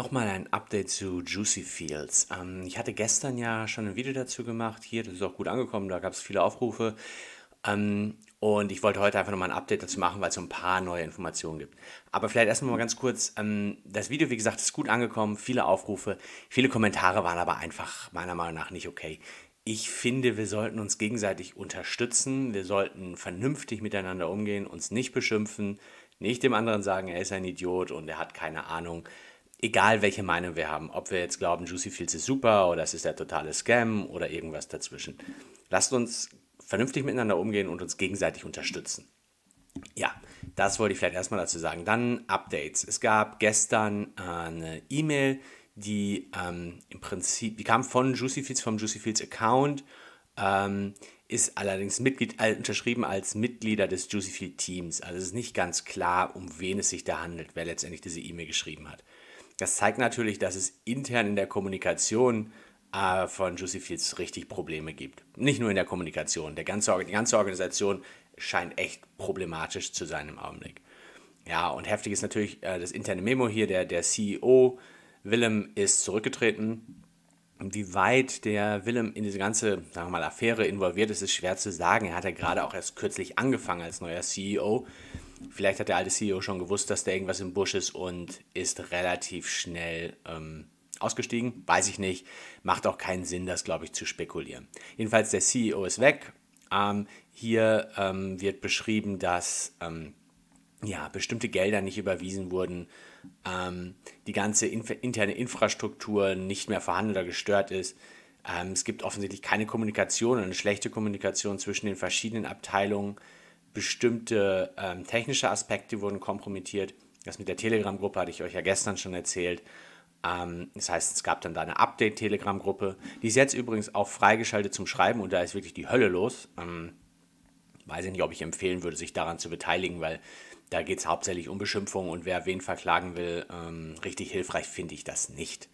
Nochmal ein Update zu Juicy Fields. Ähm, ich hatte gestern ja schon ein Video dazu gemacht. Hier, das ist auch gut angekommen, da gab es viele Aufrufe. Ähm, und ich wollte heute einfach nochmal ein Update dazu machen, weil es so ein paar neue Informationen gibt. Aber vielleicht erstmal mal ganz kurz. Ähm, das Video, wie gesagt, ist gut angekommen, viele Aufrufe, viele Kommentare waren aber einfach meiner Meinung nach nicht okay. Ich finde, wir sollten uns gegenseitig unterstützen, wir sollten vernünftig miteinander umgehen, uns nicht beschimpfen, nicht dem anderen sagen, er ist ein Idiot und er hat keine Ahnung egal welche Meinung wir haben, ob wir jetzt glauben, Juicy Fields ist super oder es ist der totale Scam oder irgendwas dazwischen. Lasst uns vernünftig miteinander umgehen und uns gegenseitig unterstützen. Ja, das wollte ich vielleicht erstmal dazu sagen. Dann Updates. Es gab gestern äh, eine E-Mail, die ähm, im Prinzip, die kam von Juicy Fields, vom Juicy Fields Account, ähm, ist allerdings Mitglied, äh, unterschrieben als Mitglieder des Juicy Field Teams. Also es ist nicht ganz klar, um wen es sich da handelt, wer letztendlich diese E-Mail geschrieben hat. Das zeigt natürlich, dass es intern in der Kommunikation äh, von Juicy Fields richtig Probleme gibt. Nicht nur in der Kommunikation, der ganze, die ganze Organisation scheint echt problematisch zu sein im Augenblick. Ja, und heftig ist natürlich äh, das interne Memo hier, der, der CEO Willem ist zurückgetreten. Wie weit der Willem in diese ganze, sagen wir mal, Affäre involviert ist, ist schwer zu sagen. Er hat ja gerade auch erst kürzlich angefangen als neuer CEO. Vielleicht hat der alte CEO schon gewusst, dass da irgendwas im Busch ist und ist relativ schnell ähm, ausgestiegen. Weiß ich nicht. Macht auch keinen Sinn, das, glaube ich, zu spekulieren. Jedenfalls, der CEO ist weg. Ähm, hier ähm, wird beschrieben, dass ähm, ja, bestimmte Gelder nicht überwiesen wurden, ähm, die ganze inf interne Infrastruktur nicht mehr vorhanden oder gestört ist ähm, es gibt offensichtlich keine Kommunikation, eine schlechte Kommunikation zwischen den verschiedenen Abteilungen bestimmte ähm, technische Aspekte wurden kompromittiert. Das mit der Telegram-Gruppe hatte ich euch ja gestern schon erzählt. Ähm, das heißt, es gab dann da eine Update-Telegram-Gruppe. Die ist jetzt übrigens auch freigeschaltet zum Schreiben und da ist wirklich die Hölle los. Ähm, weiß ich nicht, ob ich empfehlen würde, sich daran zu beteiligen, weil da geht es hauptsächlich um Beschimpfungen und wer wen verklagen will, ähm, richtig hilfreich finde ich das nicht.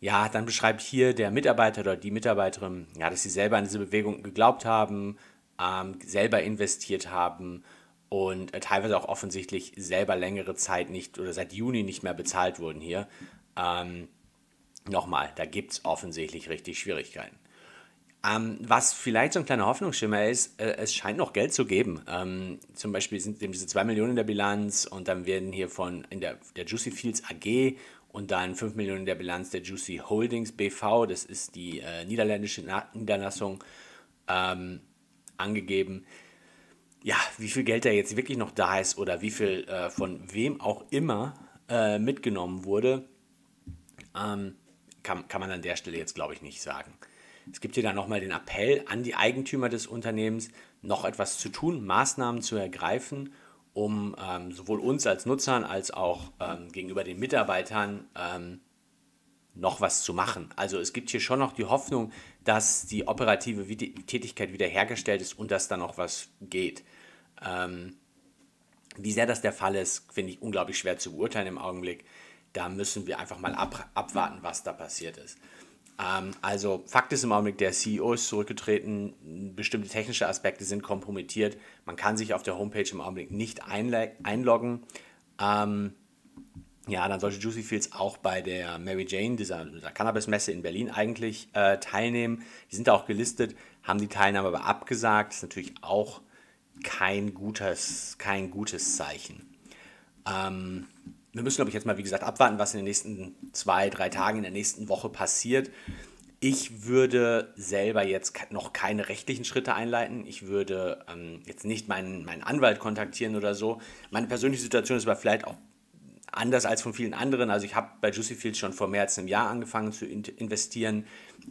Ja, dann beschreibt hier der Mitarbeiter oder die Mitarbeiterin, ja, dass sie selber an diese Bewegung geglaubt haben, ähm, selber investiert haben und äh, teilweise auch offensichtlich selber längere Zeit nicht oder seit Juni nicht mehr bezahlt wurden hier. Ähm, nochmal, da gibt es offensichtlich richtig Schwierigkeiten. Ähm, was vielleicht so ein kleiner Hoffnungsschimmer ist, äh, es scheint noch Geld zu geben. Ähm, zum Beispiel sind eben diese 2 Millionen in der Bilanz und dann werden hier von in der, der Juicy Fields AG und dann 5 Millionen in der Bilanz der Juicy Holdings BV, das ist die äh, niederländische Na Niederlassung, ähm, angegeben, ja, wie viel Geld da jetzt wirklich noch da ist oder wie viel äh, von wem auch immer äh, mitgenommen wurde, ähm, kann, kann man an der Stelle jetzt, glaube ich, nicht sagen. Es gibt hier dann nochmal den Appell an die Eigentümer des Unternehmens, noch etwas zu tun, Maßnahmen zu ergreifen, um ähm, sowohl uns als Nutzern als auch ähm, gegenüber den Mitarbeitern ähm, noch was zu machen. Also es gibt hier schon noch die Hoffnung, dass die operative Tätigkeit wiederhergestellt ist und dass da noch was geht. Ähm, wie sehr das der Fall ist, finde ich unglaublich schwer zu beurteilen im Augenblick. Da müssen wir einfach mal ab, abwarten, was da passiert ist. Ähm, also Fakt ist im Augenblick, der CEO ist zurückgetreten, bestimmte technische Aspekte sind kompromittiert, man kann sich auf der Homepage im Augenblick nicht einloggen. Ähm, ja, dann sollte Juicy Fields auch bei der Mary Jane, dieser, dieser Cannabis-Messe in Berlin eigentlich äh, teilnehmen. Die sind da auch gelistet, haben die Teilnahme aber abgesagt. Das ist natürlich auch kein gutes, kein gutes Zeichen. Ähm, wir müssen, glaube ich, jetzt mal, wie gesagt, abwarten, was in den nächsten zwei, drei Tagen, in der nächsten Woche passiert. Ich würde selber jetzt noch keine rechtlichen Schritte einleiten. Ich würde ähm, jetzt nicht meinen, meinen Anwalt kontaktieren oder so. Meine persönliche Situation ist aber vielleicht auch anders als von vielen anderen. Also ich habe bei Juicy Fields schon vor mehr als einem Jahr angefangen zu investieren.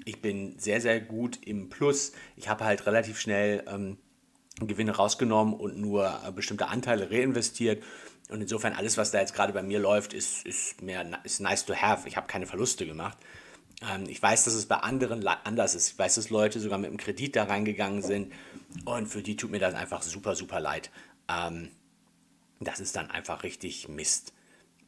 Ich bin sehr, sehr gut im Plus. Ich habe halt relativ schnell ähm, Gewinne rausgenommen und nur äh, bestimmte Anteile reinvestiert. Und insofern alles, was da jetzt gerade bei mir läuft, ist, ist, mehr, ist nice to have. Ich habe keine Verluste gemacht. Ähm, ich weiß, dass es bei anderen anders ist. Ich weiß, dass Leute sogar mit einem Kredit da reingegangen sind. Und für die tut mir das einfach super, super leid. Ähm, das ist dann einfach richtig Mist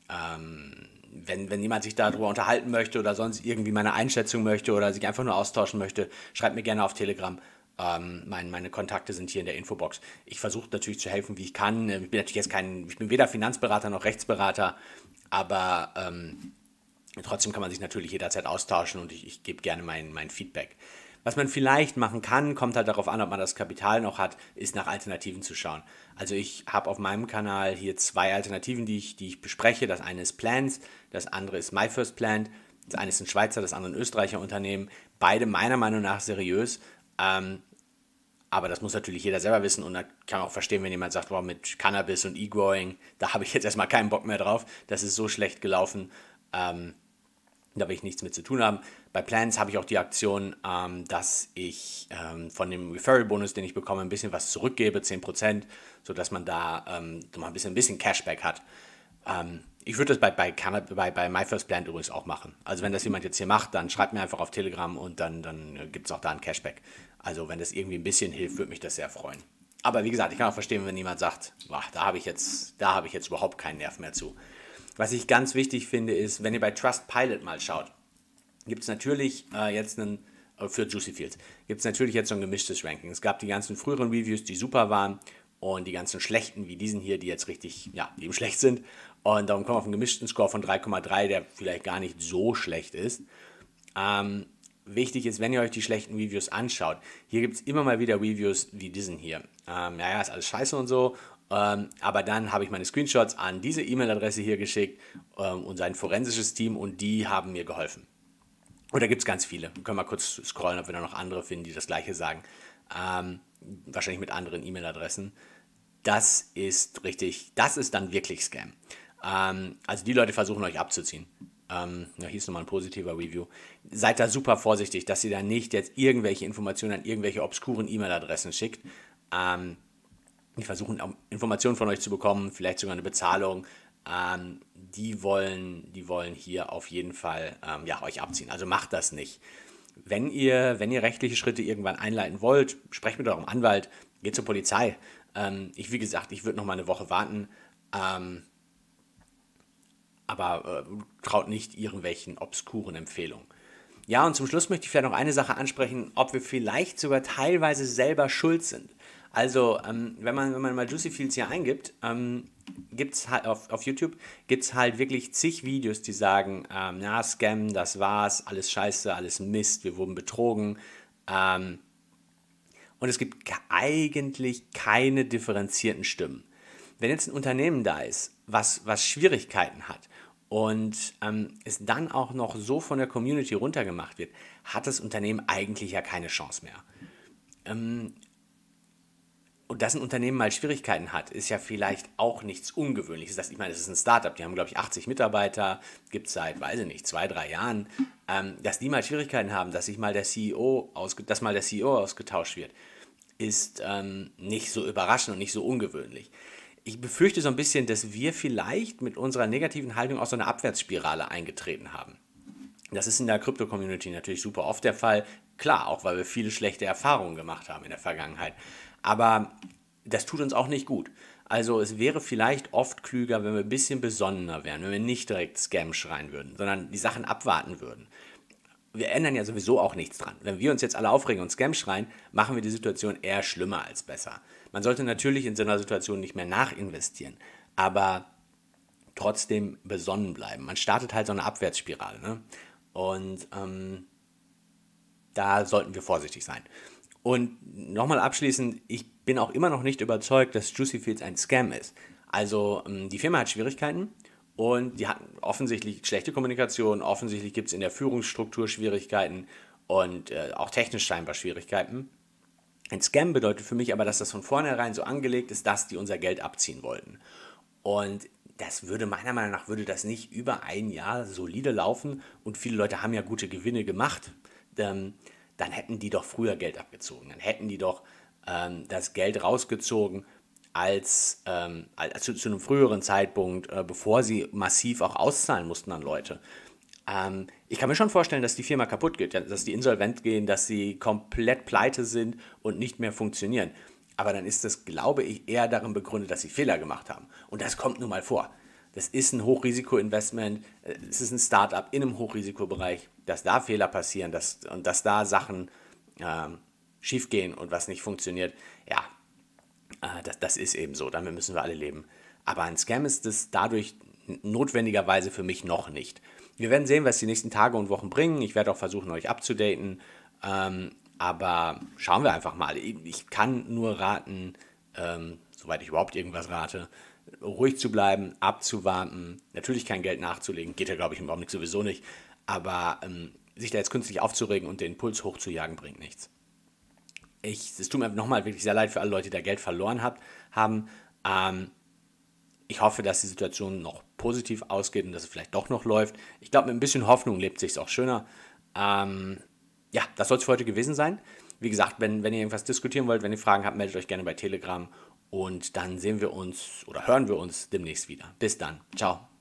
ähm, wenn, wenn jemand sich darüber unterhalten möchte oder sonst irgendwie meine Einschätzung möchte oder sich einfach nur austauschen möchte, schreibt mir gerne auf Telegram. Ähm, mein, meine Kontakte sind hier in der Infobox. Ich versuche natürlich zu helfen, wie ich kann. Ähm, ich bin natürlich jetzt kein, ich bin weder Finanzberater noch Rechtsberater, aber ähm, trotzdem kann man sich natürlich jederzeit austauschen und ich, ich gebe gerne mein, mein Feedback. Was man vielleicht machen kann, kommt halt darauf an, ob man das Kapital noch hat, ist nach Alternativen zu schauen. Also ich habe auf meinem Kanal hier zwei Alternativen, die ich, die ich bespreche. Das eine ist Plans, das andere ist My First Plant. Das eine ist ein Schweizer, das andere ein Österreicher Unternehmen. Beide meiner Meinung nach seriös. Ähm, aber das muss natürlich jeder selber wissen und da kann man auch verstehen, wenn jemand sagt, wow, mit Cannabis und E-Growing, da habe ich jetzt erstmal keinen Bock mehr drauf. Das ist so schlecht gelaufen. Ähm, da will ich nichts mit zu tun haben. Bei Plans habe ich auch die Aktion, ähm, dass ich ähm, von dem Referral-Bonus, den ich bekomme, ein bisschen was zurückgebe, 10%, sodass man da ähm, mal ein bisschen, ein bisschen Cashback hat. Ähm, ich würde das bei, bei, bei, bei MyFirstPlan übrigens auch machen. Also wenn das jemand jetzt hier macht, dann schreibt mir einfach auf Telegram und dann, dann äh, gibt es auch da ein Cashback. Also wenn das irgendwie ein bisschen hilft, würde mich das sehr freuen. Aber wie gesagt, ich kann auch verstehen, wenn jemand sagt, boah, da habe ich jetzt, da habe ich jetzt überhaupt keinen Nerv mehr zu. Was ich ganz wichtig finde, ist, wenn ihr bei Trustpilot mal schaut, gibt es natürlich äh, jetzt einen, äh, für Juicy Fields, gibt es natürlich jetzt so ein gemischtes Ranking. Es gab die ganzen früheren Reviews, die super waren und die ganzen schlechten, wie diesen hier, die jetzt richtig, ja, eben schlecht sind. Und darum kommen wir auf einen gemischten Score von 3,3, der vielleicht gar nicht so schlecht ist. Ähm, wichtig ist, wenn ihr euch die schlechten Reviews anschaut, hier gibt es immer mal wieder Reviews wie diesen hier. Ähm, ja, ist alles scheiße und so. Ähm, aber dann habe ich meine Screenshots an diese E-Mail-Adresse hier geschickt ähm, und sein forensisches Team und die haben mir geholfen. Und da gibt es ganz viele. Wir können mal kurz scrollen, ob wir da noch andere finden, die das gleiche sagen. Ähm, wahrscheinlich mit anderen E-Mail-Adressen. Das ist richtig, das ist dann wirklich Scam. Ähm, also die Leute versuchen euch abzuziehen. Ähm, ja, hier ist nochmal ein positiver Review. Seid da super vorsichtig, dass ihr da nicht jetzt irgendwelche Informationen an irgendwelche obskuren E-Mail-Adressen schickt. Ähm, die versuchen Informationen von euch zu bekommen, vielleicht sogar eine Bezahlung. Ähm, die, wollen, die wollen hier auf jeden Fall ähm, ja, euch abziehen. Also macht das nicht. Wenn ihr, wenn ihr rechtliche Schritte irgendwann einleiten wollt, sprecht mit eurem Anwalt, geht zur Polizei. Ähm, ich, wie gesagt, ich würde noch mal eine Woche warten. Ähm, aber äh, traut nicht irgendwelchen obskuren Empfehlungen. Ja, und zum Schluss möchte ich vielleicht noch eine Sache ansprechen, ob wir vielleicht sogar teilweise selber schuld sind. Also, ähm, wenn, man, wenn man mal Juicy Fields hier eingibt, ähm, gibt's halt auf, auf YouTube gibt es halt wirklich zig Videos, die sagen, ähm, na, Scam, das war's, alles scheiße, alles Mist, wir wurden betrogen. Ähm, und es gibt eigentlich keine differenzierten Stimmen. Wenn jetzt ein Unternehmen da ist, was, was Schwierigkeiten hat und ähm, es dann auch noch so von der Community runtergemacht wird, hat das Unternehmen eigentlich ja keine Chance mehr. Ähm, und dass ein Unternehmen mal Schwierigkeiten hat, ist ja vielleicht auch nichts Ungewöhnliches. Das, ich meine, es ist ein Startup, die haben, glaube ich, 80 Mitarbeiter, gibt es seit, weiß ich nicht, zwei, drei Jahren, ähm, dass die mal Schwierigkeiten haben, dass sich mal der CEO, ausge dass mal der CEO ausgetauscht wird, ist ähm, nicht so überraschend und nicht so ungewöhnlich. Ich befürchte so ein bisschen, dass wir vielleicht mit unserer negativen Haltung auch so eine Abwärtsspirale eingetreten haben. Das ist in der Krypto-Community natürlich super oft der Fall. Klar, auch weil wir viele schlechte Erfahrungen gemacht haben in der Vergangenheit. Aber das tut uns auch nicht gut. Also es wäre vielleicht oft klüger, wenn wir ein bisschen besonnener wären, wenn wir nicht direkt Scam schreien würden, sondern die Sachen abwarten würden. Wir ändern ja sowieso auch nichts dran. Wenn wir uns jetzt alle aufregen und Scam schreien, machen wir die Situation eher schlimmer als besser. Man sollte natürlich in so einer Situation nicht mehr nachinvestieren, aber trotzdem besonnen bleiben. Man startet halt so eine Abwärtsspirale. Ne? Und ähm, da sollten wir vorsichtig sein. Und nochmal abschließend, ich bin auch immer noch nicht überzeugt, dass Juicy Fields ein Scam ist. Also ähm, die Firma hat Schwierigkeiten und die hatten offensichtlich schlechte Kommunikation, offensichtlich gibt es in der Führungsstruktur Schwierigkeiten und äh, auch technisch scheinbar Schwierigkeiten. Ein Scam bedeutet für mich aber, dass das von vornherein so angelegt ist, dass die unser Geld abziehen wollten. Und das würde meiner Meinung nach, würde das nicht über ein Jahr solide laufen und viele Leute haben ja gute Gewinne gemacht. Ähm, dann hätten die doch früher Geld abgezogen. Dann hätten die doch ähm, das Geld rausgezogen als, ähm, als zu, zu, einem früheren Zeitpunkt, äh, bevor sie massiv auch auszahlen mussten an Leute. Ähm, ich kann mir schon vorstellen, dass die Firma kaputt geht, dass die insolvent gehen, dass sie komplett pleite sind und nicht mehr funktionieren. Aber dann ist das, glaube ich, eher darin begründet, dass sie Fehler gemacht haben. Und das kommt nun mal vor das ist ein Hochrisiko-Investment, es ist ein Startup in einem Hochrisikobereich, dass da Fehler passieren dass, und dass da Sachen ähm, schiefgehen und was nicht funktioniert. Ja, äh, das, das ist eben so, damit müssen wir alle leben. Aber ein Scam ist es dadurch notwendigerweise für mich noch nicht. Wir werden sehen, was die nächsten Tage und Wochen bringen. Ich werde auch versuchen, euch abzudaten. Ähm, aber schauen wir einfach mal. Ich kann nur raten, ähm, soweit ich überhaupt irgendwas rate, ruhig zu bleiben, abzuwarten, natürlich kein Geld nachzulegen, geht ja, glaube ich, im Augenblick sowieso nicht, aber ähm, sich da jetzt künstlich aufzuregen und den Puls hochzujagen, bringt nichts. Ich, es tut mir nochmal wirklich sehr leid für alle Leute, die da Geld verloren hat, haben. Ähm, ich hoffe, dass die Situation noch positiv ausgeht und dass es vielleicht doch noch läuft. Ich glaube, mit ein bisschen Hoffnung lebt sich auch schöner. Ähm, ja, das soll es für heute gewesen sein. Wie gesagt, wenn, wenn ihr irgendwas diskutieren wollt, wenn ihr Fragen habt, meldet euch gerne bei Telegram und dann sehen wir uns oder hören wir uns demnächst wieder. Bis dann. Ciao.